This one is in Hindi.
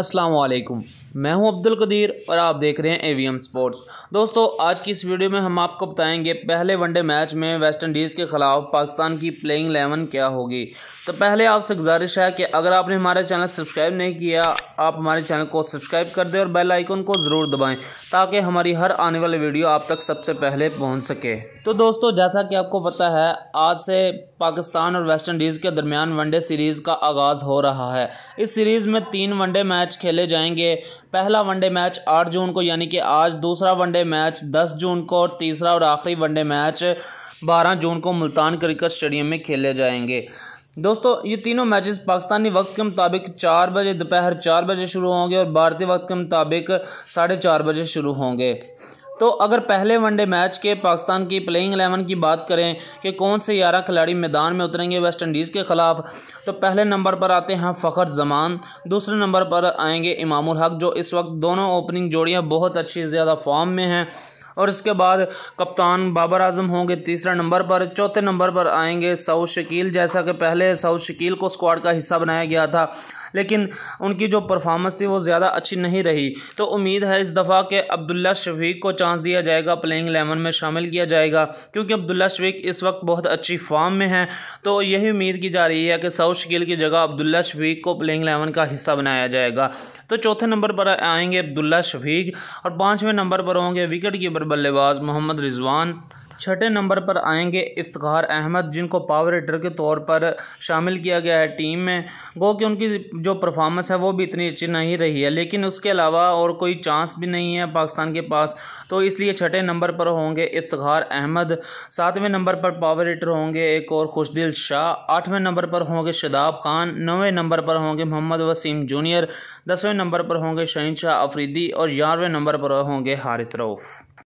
अस्सलाम वालेकुम मैं हूं अब्दुल कदीर और आप देख रहे हैं एवीएम स्पोर्ट्स दोस्तों आज की इस वीडियो में हम आपको बताएंगे पहले वनडे मैच में वेस्ट इंडीज़ के ख़िलाफ़ पाकिस्तान की प्लेइंग एलेवन क्या होगी तो पहले आपसे गुजारिश है कि अगर आपने हमारे चैनल सब्सक्राइब नहीं किया आप हमारे चैनल को सब्सक्राइब कर दें और बेल आइकन को ज़रूर दबाएँ ताकि हमारी हर आने वाली वीडियो आप तक सबसे पहले पहुँच सके तो दोस्तों जैसा कि आपको पता है आज से पाकिस्तान और वेस्ट इंडीज़ के दरमियान वनडे सीरीज़ का आगाज़ हो रहा है इस सीरीज़ में तीन वनडे मैच खेले जाएंगे पहला वनडे मैच 8 जून को यानी कि आज दूसरा वनडे मैच 10 जून को और तीसरा और आखिरी वनडे मैच 12 जून को मुल्तान क्रिकेट स्टेडियम में खेले जाएंगे दोस्तों ये तीनों मैचेस पाकिस्तानी वक्त के मुताबिक चार बजे दोपहर चार बजे शुरू होंगे और भारतीय वक्त के मुताबिक साढ़े चार बजे शुरू होंगे तो अगर पहले वनडे मैच के पाकिस्तान की प्लेइंग एलेवन की बात करें कि कौन से ग्यारह खिलाड़ी मैदान में उतरेंगे वेस्ट इंडीज़ के ख़िलाफ़ तो पहले नंबर पर आते हैं फ़खर जमान दूसरे नंबर पर आएंगे इमाम हक जो इस वक्त दोनों ओपनिंग जोड़ियाँ बहुत अच्छी ज़्यादा फॉर्म में हैं और इसके बाद कप्तान बाबर आजम होंगे तीसरे नंबर पर चौथे नंबर पर आएंगे सऊद शकील जैसा कि पहले साउद शकील को स्क्वाड का हिस्सा बनाया गया था लेकिन उनकी जो परफॉर्मेंस थी वो ज़्यादा अच्छी नहीं रही तो उम्मीद है इस दफ़ा के अब्दुल्ला शफीक को चांस दिया जाएगा प्लेइंग एलेवन में शामिल किया जाएगा क्योंकि अब्दुल्ला शफीक इस वक्त बहुत अच्छी फॉर्म में है तो यही उम्मीद की जा रही है कि साउथ शकील की जगह अब्दुल्ला शफीक को प्लेइंग एलेवन का हिस्सा बनाया जाएगा तो चौथे नंबर पर आएंगे अब्दुल्ला शफीक और पाँचवें नंबर पर होंगे विकेट कीपर बल्लेबाज मोहम्मद रिजवान छठे नंबर पर आएंगे इफ्तार अहमद जिनको पावर हिटर के तौर पर शामिल किया गया है टीम में गो कि उनकी जो परफॉर्मेंस है वो भी इतनी अच्छी नहीं रही है लेकिन उसके अलावा और कोई चांस भी नहीं है पाकिस्तान के पास तो इसलिए छठे नंबर पर होंगे इफ्तार अहमद सातवें नंबर पर पावर हिटर होंगे एक और खुशदिल शाह आठवें नंबर पर होंगे शदाब खान नौवें नंबर पर होंगे मोहम्मद वसीम जूनियर दसवें नंबर पर होंगे शाह अफरीदी और ग्यारहवें नंबर पर होंगे हारित रऊफ़